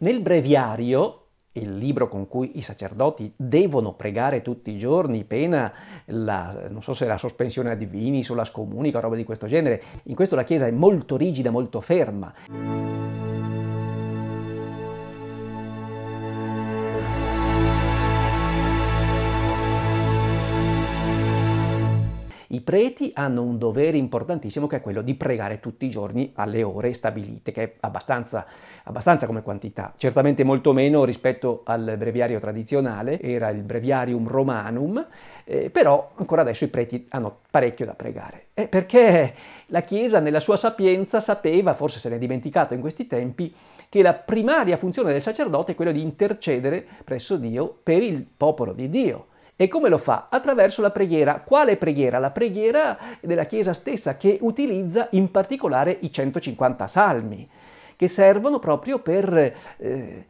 Nel breviario, il libro con cui i sacerdoti devono pregare tutti i giorni, pena la, non so se la sospensione a divini, o la scomunica, roba di questo genere, in questo la Chiesa è molto rigida, molto ferma. I preti hanno un dovere importantissimo che è quello di pregare tutti i giorni alle ore stabilite, che è abbastanza, abbastanza come quantità, certamente molto meno rispetto al breviario tradizionale, era il breviarium romanum, eh, però ancora adesso i preti hanno parecchio da pregare. Eh, perché la Chiesa nella sua sapienza sapeva, forse se ne è dimenticato in questi tempi, che la primaria funzione del sacerdote è quella di intercedere presso Dio per il popolo di Dio. E come lo fa? Attraverso la preghiera. Quale preghiera? La preghiera della Chiesa stessa che utilizza in particolare i 150 salmi, che servono proprio per... Eh,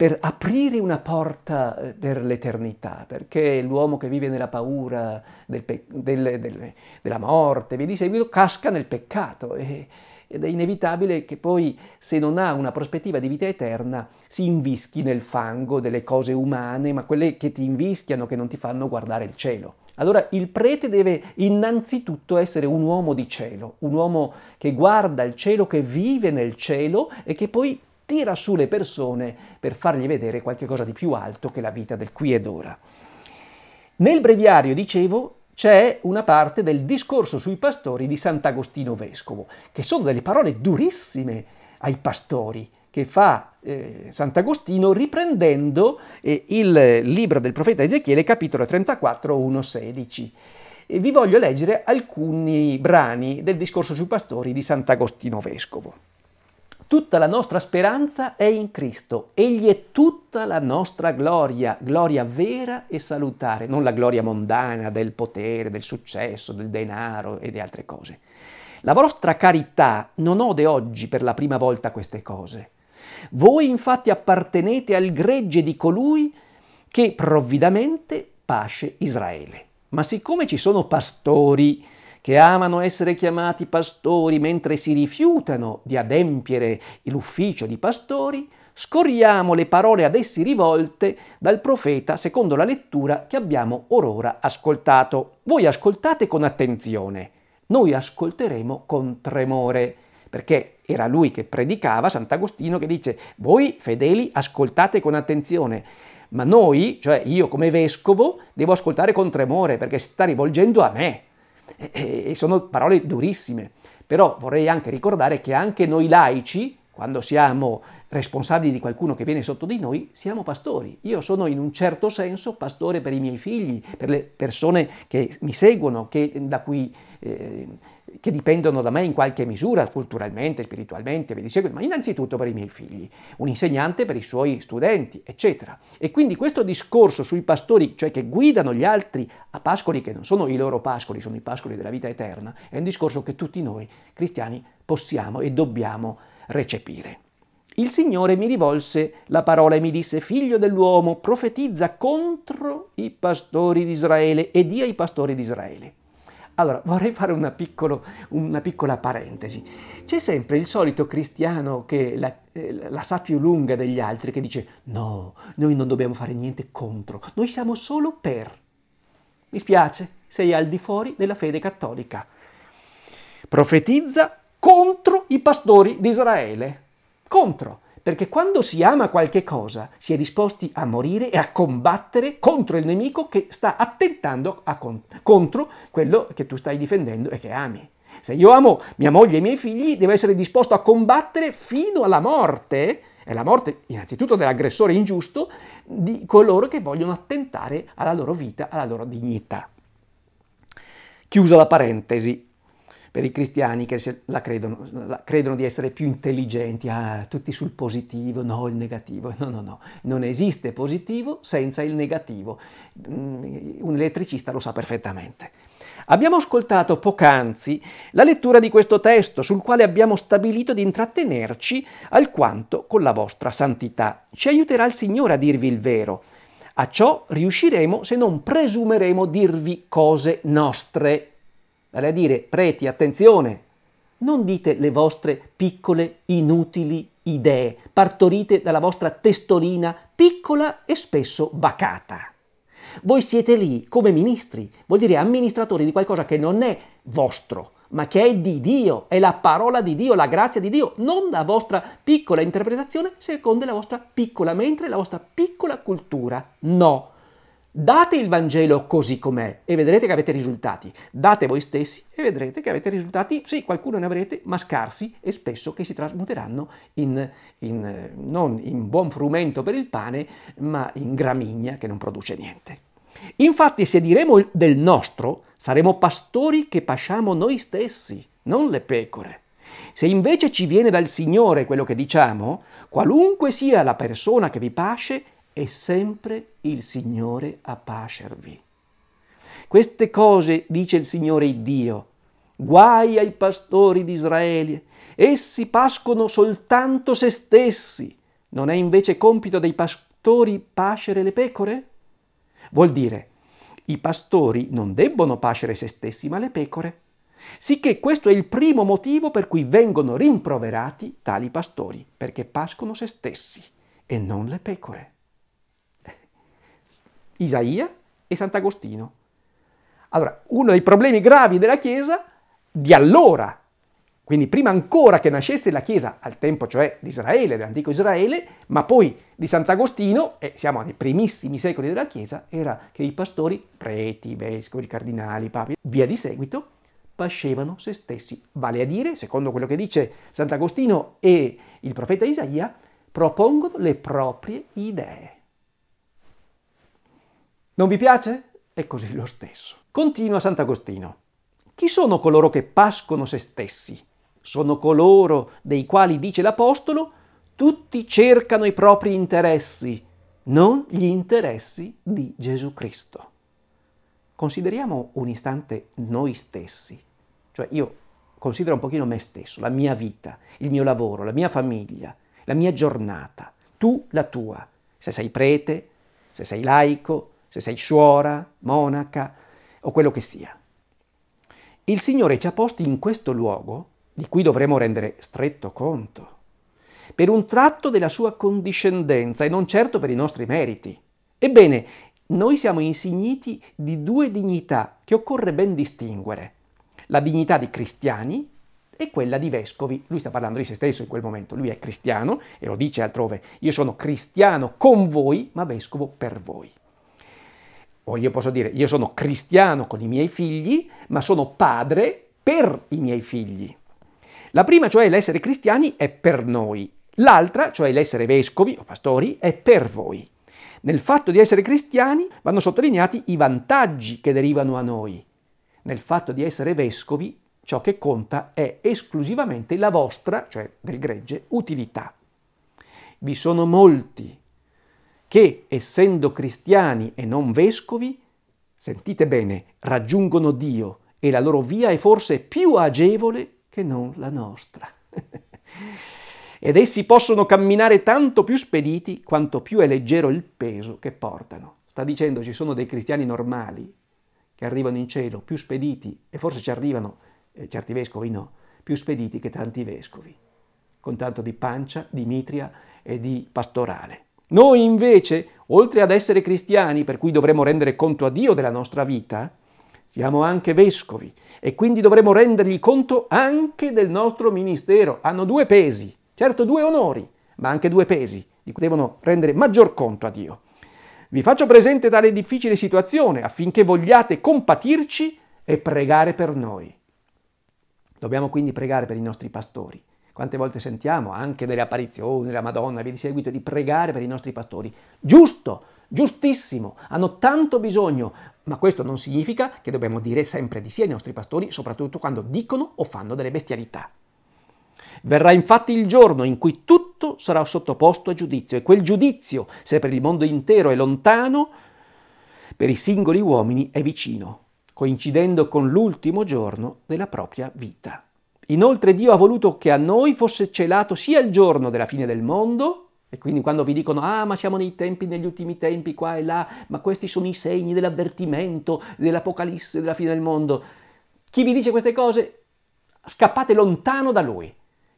per aprire una porta eh, per l'eternità, perché l'uomo che vive nella paura del pe- del, del, della morte, via di seguito, casca nel peccato. E, ed è inevitabile che poi, se non ha una prospettiva di vita eterna, si invischi nel fango delle cose umane, ma quelle che ti invischiano, che non ti fanno guardare il cielo. Allora il prete deve innanzitutto essere un uomo di cielo, un uomo che guarda il cielo, che vive nel cielo e che poi tira su le persone per fargli vedere qualcosa di più alto che la vita del qui ed ora. Nel breviario, dicevo, c'è una parte del discorso sui pastori di Sant'Agostino Vescovo, che sono delle parole durissime ai pastori che fa eh, Sant'Agostino riprendendo eh, il libro del profeta Ezechiele, capitolo 34, 1,16. E vi voglio leggere alcuni brani del discorso sui pastori di Sant'Agostino Vescovo. Tutta la nostra speranza è in Cristo, Egli è tutta la nostra gloria, gloria vera e salutare, non la gloria mondana del potere, del successo, del denaro e di altre cose. La vostra carità non ode oggi per la prima volta queste cose. Voi infatti appartenete al gregge di colui che provvidamente pasce Israele. Ma siccome ci sono pastori, che amano essere chiamati pastori mentre si rifiutano di adempiere l'ufficio di pastori, scorriamo le parole ad essi rivolte dal profeta secondo la lettura che abbiamo orora ascoltato. Voi ascoltate con attenzione, noi ascolteremo con tremore, perché era lui che predicava, Sant'Agostino, che dice, voi fedeli ascoltate con attenzione, ma noi, cioè io come vescovo, devo ascoltare con tremore perché si sta rivolgendo a me e sono parole durissime, però vorrei anche ricordare che anche noi laici, quando siamo responsabili di qualcuno che viene sotto di noi, siamo pastori. Io sono in un certo senso pastore per i miei figli, per le persone che mi seguono, che, da cui... Eh, che dipendono da me in qualche misura, culturalmente, spiritualmente, vi dicevo, ma innanzitutto per i miei figli, un insegnante per i suoi studenti, eccetera. E quindi questo discorso sui pastori, cioè che guidano gli altri a pascoli che non sono i loro pascoli, sono i pascoli della vita eterna, è un discorso che tutti noi cristiani possiamo e dobbiamo recepire. Il Signore mi rivolse la parola e mi disse, figlio dell'uomo, profetizza contro i pastori di Israele e dia ai pastori di Israele allora, vorrei fare una, piccolo, una piccola parentesi. C'è sempre il solito cristiano che la, eh, la sa più lunga degli altri, che dice no, noi non dobbiamo fare niente contro, noi siamo solo per. Mi spiace, sei al di fuori della fede cattolica. Profetizza contro i pastori di Israele. Contro. Perché quando si ama qualche cosa si è disposti a morire e a combattere contro il nemico che sta attentando con- contro quello che tu stai difendendo e che ami. Se io amo mia moglie e i miei figli, devo essere disposto a combattere fino alla morte, e la morte innanzitutto dell'aggressore ingiusto, di coloro che vogliono attentare alla loro vita, alla loro dignità. Chiusa la parentesi per i cristiani che la credono, la credono, di essere più intelligenti, ah, tutti sul positivo, no il negativo, no no no, non esiste positivo senza il negativo, mm, un elettricista lo sa perfettamente. Abbiamo ascoltato poc'anzi la lettura di questo testo sul quale abbiamo stabilito di intrattenerci alquanto con la vostra santità. Ci aiuterà il Signore a dirvi il vero. A ciò riusciremo se non presumeremo dirvi cose nostre vale a dire preti, attenzione, non dite le vostre piccole, inutili idee, partorite dalla vostra testolina piccola e spesso bacata. Voi siete lì come ministri, vuol dire amministratori di qualcosa che non è vostro, ma che è di Dio, è la parola di Dio, la grazia di Dio, non la vostra piccola interpretazione secondo la vostra piccola mente, la vostra piccola cultura. No, Date il Vangelo così com'è e vedrete che avete risultati. Date voi stessi e vedrete che avete risultati, sì, qualcuno ne avrete, ma scarsi e spesso che si trasmuteranno in, in non in buon frumento per il pane, ma in gramigna che non produce niente. Infatti, se diremo del nostro, saremo pastori che pasciamo noi stessi, non le pecore. Se invece ci viene dal Signore quello che diciamo, qualunque sia la persona che vi pasce, e sempre il Signore a pascervi. Queste cose dice il Signore Dio. Guai ai pastori di Israele, essi pascono soltanto se stessi. Non è invece compito dei pastori pascere le pecore? Vuol dire, i pastori non debbono pascere se stessi, ma le pecore. Sicché questo è il primo motivo per cui vengono rimproverati tali pastori, perché pascono se stessi e non le pecore. Isaia e Sant'Agostino. Allora, uno dei problemi gravi della Chiesa di allora, quindi prima ancora che nascesse la Chiesa, al tempo cioè di Israele, dell'antico Israele, ma poi di Sant'Agostino, e siamo nei primissimi secoli della Chiesa, era che i pastori, preti, vescovi, cardinali, papi, via di seguito, pascevano se stessi, vale a dire, secondo quello che dice Sant'Agostino e il profeta Isaia, propongono le proprie idee. Non vi piace? È così lo stesso. Continua Sant'Agostino. Chi sono coloro che pascono se stessi? Sono coloro dei quali, dice l'Apostolo, tutti cercano i propri interessi, non gli interessi di Gesù Cristo. Consideriamo un istante noi stessi, cioè io considero un pochino me stesso, la mia vita, il mio lavoro, la mia famiglia, la mia giornata, tu la tua, se sei prete, se sei laico, se sei suora, monaca o quello che sia. Il Signore ci ha posti in questo luogo, di cui dovremo rendere stretto conto, per un tratto della sua condiscendenza e non certo per i nostri meriti. Ebbene, noi siamo insigniti di due dignità che occorre ben distinguere. La dignità di cristiani e quella di vescovi. Lui sta parlando di se stesso in quel momento, lui è cristiano e lo dice altrove, io sono cristiano con voi, ma vescovo per voi o io posso dire io sono cristiano con i miei figli, ma sono padre per i miei figli. La prima, cioè l'essere cristiani, è per noi, l'altra, cioè l'essere vescovi o pastori, è per voi. Nel fatto di essere cristiani vanno sottolineati i vantaggi che derivano a noi. Nel fatto di essere vescovi ciò che conta è esclusivamente la vostra, cioè del gregge, utilità. Vi sono molti che, essendo cristiani e non vescovi, sentite bene, raggiungono Dio e la loro via è forse più agevole che non la nostra. Ed essi possono camminare tanto più spediti quanto più è leggero il peso che portano. Sta dicendo ci sono dei cristiani normali che arrivano in cielo più spediti, e forse ci arrivano, eh, certi vescovi no, più spediti che tanti vescovi, con tanto di pancia, di mitria e di pastorale. Noi invece, oltre ad essere cristiani, per cui dovremmo rendere conto a Dio della nostra vita, siamo anche vescovi e quindi dovremmo rendergli conto anche del nostro ministero. Hanno due pesi, certo due onori, ma anche due pesi di cui devono rendere maggior conto a Dio. Vi faccio presente tale difficile situazione affinché vogliate compatirci e pregare per noi. Dobbiamo quindi pregare per i nostri pastori, quante volte sentiamo anche delle apparizioni della Madonna, vi di seguito, di pregare per i nostri pastori. Giusto, giustissimo, hanno tanto bisogno, ma questo non significa che dobbiamo dire sempre di sì ai nostri pastori, soprattutto quando dicono o fanno delle bestialità. Verrà infatti il giorno in cui tutto sarà sottoposto a giudizio e quel giudizio, se per il mondo intero è lontano, per i singoli uomini è vicino, coincidendo con l'ultimo giorno della propria vita. Inoltre Dio ha voluto che a noi fosse celato sia il giorno della fine del mondo, e quindi quando vi dicono, ah ma siamo nei tempi, negli ultimi tempi, qua e là, ma questi sono i segni dell'avvertimento, dell'apocalisse, della fine del mondo, chi vi dice queste cose, scappate lontano da lui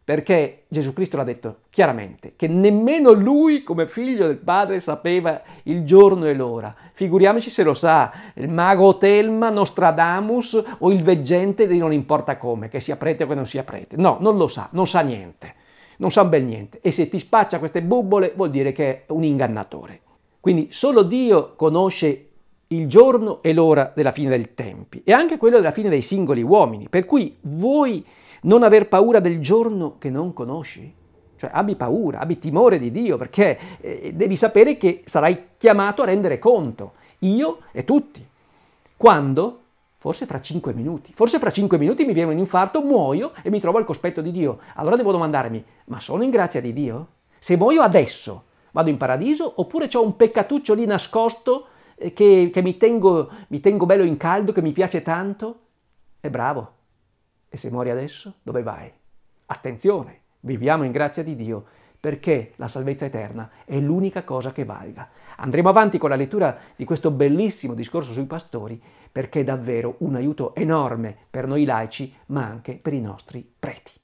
perché Gesù Cristo l'ha detto chiaramente, che nemmeno lui come figlio del Padre sapeva il giorno e l'ora. Figuriamoci se lo sa il mago Telma, Nostradamus o il veggente di non importa come, che sia prete o che non sia prete. No, non lo sa, non sa niente, non sa bel niente. E se ti spaccia queste bubbole vuol dire che è un ingannatore. Quindi solo Dio conosce il giorno e l'ora della fine dei tempi e anche quello della fine dei singoli uomini. Per cui voi non aver paura del giorno che non conosci. Cioè abbi paura, abbi timore di Dio, perché eh, devi sapere che sarai chiamato a rendere conto, io e tutti. Quando? Forse fra cinque minuti. Forse fra cinque minuti mi viene un infarto, muoio e mi trovo al cospetto di Dio. Allora devo domandarmi, ma sono in grazia di Dio? Se muoio adesso, vado in paradiso oppure ho un peccatuccio lì nascosto eh, che, che mi, tengo, mi tengo bello in caldo, che mi piace tanto? È bravo, e se muori adesso, dove vai? Attenzione, viviamo in grazia di Dio perché la salvezza eterna è l'unica cosa che valga. Andremo avanti con la lettura di questo bellissimo discorso sui pastori perché è davvero un aiuto enorme per noi laici ma anche per i nostri preti.